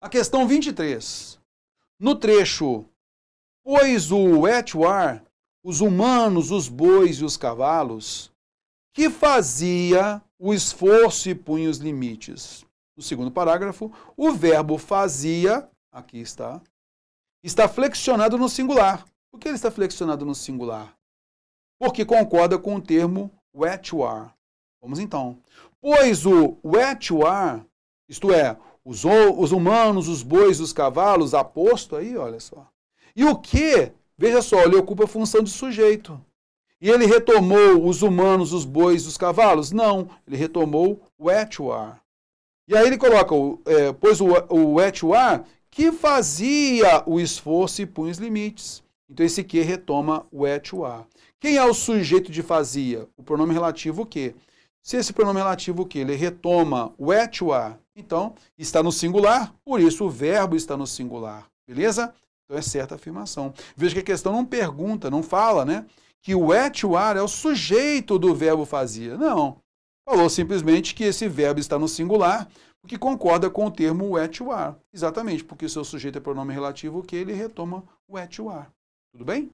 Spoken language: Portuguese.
A questão 23. No trecho, pois o Etuar, os humanos, os bois e os cavalos, que fazia o esforço e punha os limites. No segundo parágrafo, o verbo fazia, aqui está, está flexionado no singular. Por que ele está flexionado no singular? Porque concorda com o termo Etuar. Vamos então. Pois o Etuar, isto é, os, os humanos, os bois, os cavalos, aposto aí, olha só. E o que, veja só, ele ocupa a função de sujeito. E ele retomou os humanos, os bois, os cavalos? Não, ele retomou o Etuar. E aí ele coloca, é, pois o, o Etuar que fazia o esforço e punha os limites. Então esse que retoma o Etuar. Quem é o sujeito de fazia? O pronome relativo o que? Se esse pronome relativo o que? Ele retoma o Etuar, então, está no singular, por isso o verbo está no singular. Beleza? Então é certa a afirmação. Veja que a questão não pergunta, não fala, né? Que o etiuar é o sujeito do verbo fazia. Não. Falou simplesmente que esse verbo está no singular, porque que concorda com o termo etiuar. Exatamente, porque o seu sujeito é pronome relativo que ele retoma o etiuar. Tudo bem?